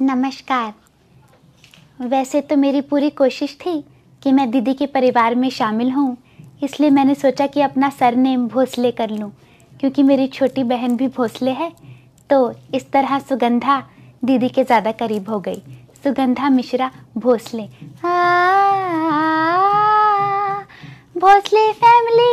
नमस्कार वैसे तो मेरी पूरी कोशिश थी कि मैं दीदी के परिवार में शामिल हूँ इसलिए मैंने सोचा कि अपना सर नेम भोसले कर लूँ क्योंकि मेरी छोटी बहन भी भोसले है तो इस तरह सुगंधा दीदी के ज़्यादा करीब हो गई सुगंधा मिश्रा भोसले भोसले फैमिली